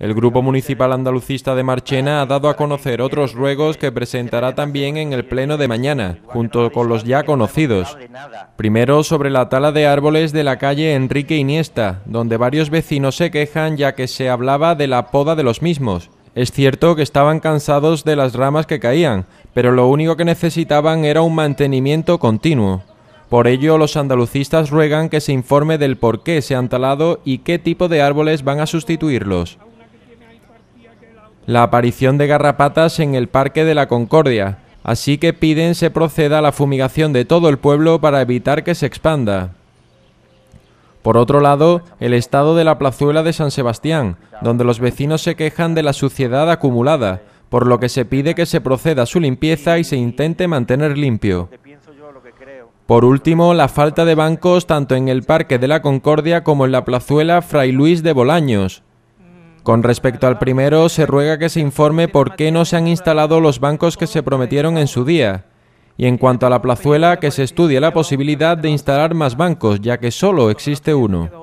El Grupo Municipal Andalucista de Marchena ha dado a conocer otros ruegos que presentará también en el Pleno de mañana, junto con los ya conocidos. Primero, sobre la tala de árboles de la calle Enrique Iniesta, donde varios vecinos se quejan ya que se hablaba de la poda de los mismos. Es cierto que estaban cansados de las ramas que caían, pero lo único que necesitaban era un mantenimiento continuo. Por ello, los andalucistas ruegan que se informe del por qué se han talado y qué tipo de árboles van a sustituirlos la aparición de garrapatas en el Parque de la Concordia, así que piden se proceda a la fumigación de todo el pueblo para evitar que se expanda. Por otro lado, el estado de la plazuela de San Sebastián, donde los vecinos se quejan de la suciedad acumulada, por lo que se pide que se proceda a su limpieza y se intente mantener limpio. Por último, la falta de bancos tanto en el Parque de la Concordia como en la plazuela Fray Luis de Bolaños, con respecto al primero, se ruega que se informe por qué no se han instalado los bancos que se prometieron en su día. Y en cuanto a la plazuela, que se estudie la posibilidad de instalar más bancos, ya que solo existe uno.